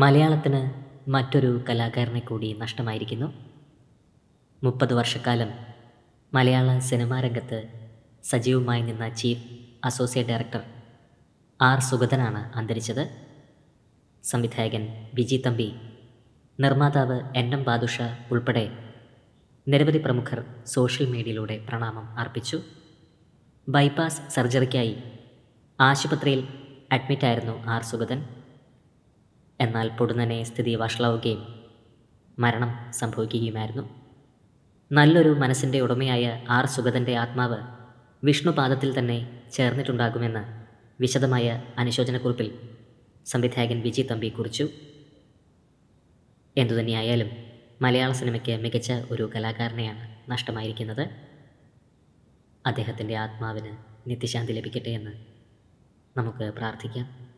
മലയാളത്തിന് മറ്റൊരു കലാകാരനെ കൂടി നഷ്ടമായിരിക്കുന്നു മുപ്പത് വർഷക്കാലം മലയാള സിനിമാ രംഗത്ത് സജീവമായി നിന്ന ചീഫ് അസോസിയേറ്റ് ഡയറക്ടർ ആർ സുഗതനാണ് അന്തരിച്ചത് സംവിധായകൻ വിജി തമ്പി നിർമ്മാതാവ് എൻ എം ബാദുഷ ഉൾപ്പെടെ നിരവധി പ്രമുഖർ സോഷ്യൽ മീഡിയയിലൂടെ പ്രണാമം അർപ്പിച്ചു ബൈപ്പാസ് സർജറിക്കായി ആശുപത്രിയിൽ അഡ്മിറ്റായിരുന്നു ആർ സുഗതൻ എന്നാൽ പൊടുന്നനെ സ്ഥിതി വഷളാവുകയും മരണം സംഭവിക്കുകയുമായിരുന്നു നല്ലൊരു മനസ്സിൻ്റെ ഉടമയായ ആർ സുഗതൻ്റെ ആത്മാവ് വിഷ്ണുപാദത്തിൽ തന്നെ ചേർന്നിട്ടുണ്ടാകുമെന്ന് വിശദമായ അനുശോചനക്കുറിപ്പിൽ സംവിധായകൻ വിജി തമ്പി കുറിച്ചു എന്തുതന്നെയായാലും മലയാള സിനിമയ്ക്ക് മികച്ച ഒരു കലാകാരനെയാണ് നഷ്ടമായിരിക്കുന്നത് അദ്ദേഹത്തിൻ്റെ ആത്മാവിന് നിത്യശാന്തി ലഭിക്കട്ടെ എന്ന് നമുക്ക് പ്രാർത്ഥിക്കാം